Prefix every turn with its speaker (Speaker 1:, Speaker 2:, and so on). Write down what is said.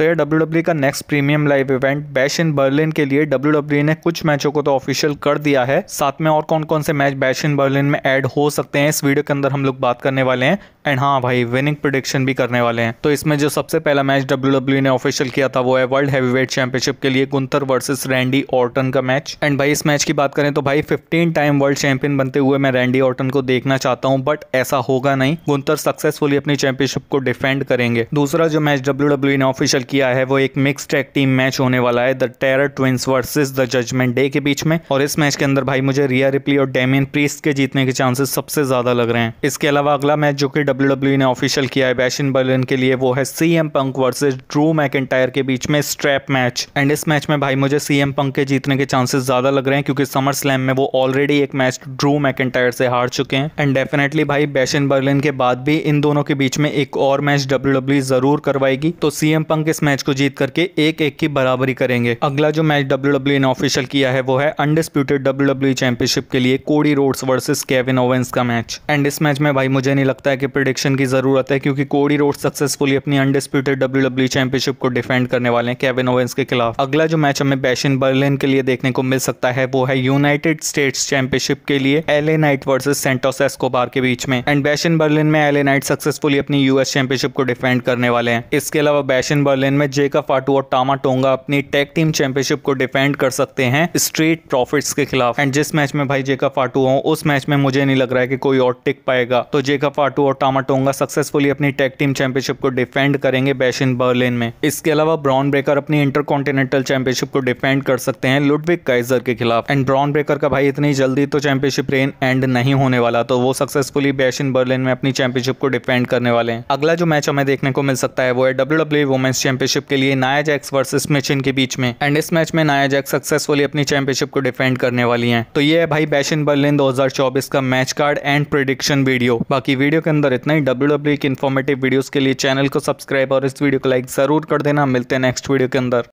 Speaker 1: तो यह W e का next premium live event bash in Berlin के लिए डब्ल्यू e ने कुछ मैचों को तो ऑफिशियल कर दिया है साथ में और कौन कौन से मैच बैश इन बर्लिन में ऐड हो सकते हैं इस वीडियो के अंदर हम लोग बात करने वाले हैं एंड हाँ भाई विनिंग प्रोडिक्शन भी करने वाले हैं तो इसमें जो सबसे पहला मैच डब्ल्यू e ने ऑफिशियल किया था वो है वर्ल्ड हैवीवेट चैंपियनशिप के लिए गुंतर वर्सेस रैंडी ऑर्टन का मैच एंड भाई इस मैच की बात करें तो भाई फिफ्टीन टाइम वर्ल्ड चैंपियन बनते हुए मैं रैंडी ऑर्टन को देखना चाहता हूँ बट ऐसा होगा नहीं गुंतर सक्सेसफुली अपनी चैंपियनशिप को डिफेंड करेंगे दूसरा जो मैच डब्ल्यू ने ऑफिशियल किया है वो एक मिक्स टैग टीम मैच होने वाला है the Terror Twins versus the Judgment Day के बीच में और इस मैच के अंदर भाई मुझे रिया रिपली और डेमिन प्रीस के जीतने के चांसेस सबसे ज्यादा लग रहे हैं इसके अलावा अगला मैच जो कि डब्ल्यू e ने ऑफिशियल किया है बैशन बर्लिन के लिए वो है C Punk versus Drew Mac के बीच में स्ट्रैप मैच एंड इस मैच में भाई मुझे सी पंक के जीतने के चांसेस ज्यादा लग रहे हैं क्योंकि समर स्लैम में वो ऑलरेडी एक मैच ड्रू मैक से हार चुके हैं एंड डेफिनेटली भाई बैशन बर्लिन के बाद भी इन दोनों के बीच में एक और मैच डब्ल्यू e जरूर करवाएगी तो सीएम पंक इस मैच को जीत करके एक एक की बराबरी करेंगे अगला जो मैच डब्ल्यू e ने ऑफिशियल किया है वो है अनडिस्प्यूटेड डब्ल्यू चैंपियनशिप के लिए Cody Rhodes versus Kevin Owens का मैच एंड इस मैच में भाई मुझे नहीं लगता है कि प्रिडिक्शन की जरूरत है क्योंकि कोडी रोड सक्सेसफुली अपनी अनडिस्प्यूटेड डब्ल्यू चैंपियनशिप को डिफेंड करने वाले हैं केविन ओवेंस के खिलाफ अगला जो मैच हमें बैशन बर्लिन के लिए देखने को मिल सकता है वो है यूनाइटेड स्टेट्स चैंपियनशिप के लिए L Knight versus Santos Escobar के बीच में एंड बैशन बर्लिन में एल नाइट सक्सेसफुली अपनी यूएस चैंपियनशिप को डिफेंड करने वाले हैं इसके अलावा बैशन बर्लिन लेन में जेका फाटू और टामा टोंगा अपनी टैग टीम चैंपियनशिप को डिफेंड कर सकते हैं स्ट्रीट प्रॉफिट्स के खिलाफ एंड जिस मैच में भाई जेका फाटू हो उस मैच में मुझे नहीं लग रहा है कि कोई और टिक पाएगा तो जेका फाटू और टामा टोंगा सक्सेसफुली अपनी टैग टीम चैंपियनशिप को डिफेंड करेंगे बैश इन बर्लिन में इसके अलावा ब्राउन ब्रेकर अपनी इंटर कॉन्टिनेंटल चैंपियनशिप को डिफेंड कर सकते हैं लुडविक काइजर के खिलाफ एंड ब्राउन ब्रेकर का भाई इतनी जल्दी तो चैंपियनशिप रेन एंड नहीं होने वाला तो वो सक्सेसफुली बैश इन बर्लिन में अपनी चैंपियनशिप को डिफेंड करने वाले हैं अगला जो मैच हमें देखने को मिल सकता है वो है डब्ल्यू डब्ल्यू वुमेन्स चैंपियनशिप के लिए नाया जैक्स वर्सेस मिशिन के बीच में एंड इस मैच में नाया जैक्स सक्सेसफुली अपनी चैंपियनशिप को डिफेंड करने वाली हैं तो ये है भाई बैशन बर्लिन 2024 का match card and prediction video बाकी वीडियो के अंदर इतना ही डब्ल्यू डब्ल्यू के इन्फॉर्मेटिव वीडियो के लिए चैनल को सब्सक्राइब और इस वीडियो को लाइक जरूर कर देना मिलते हैं नेक्स्ट वीडियो के अंदर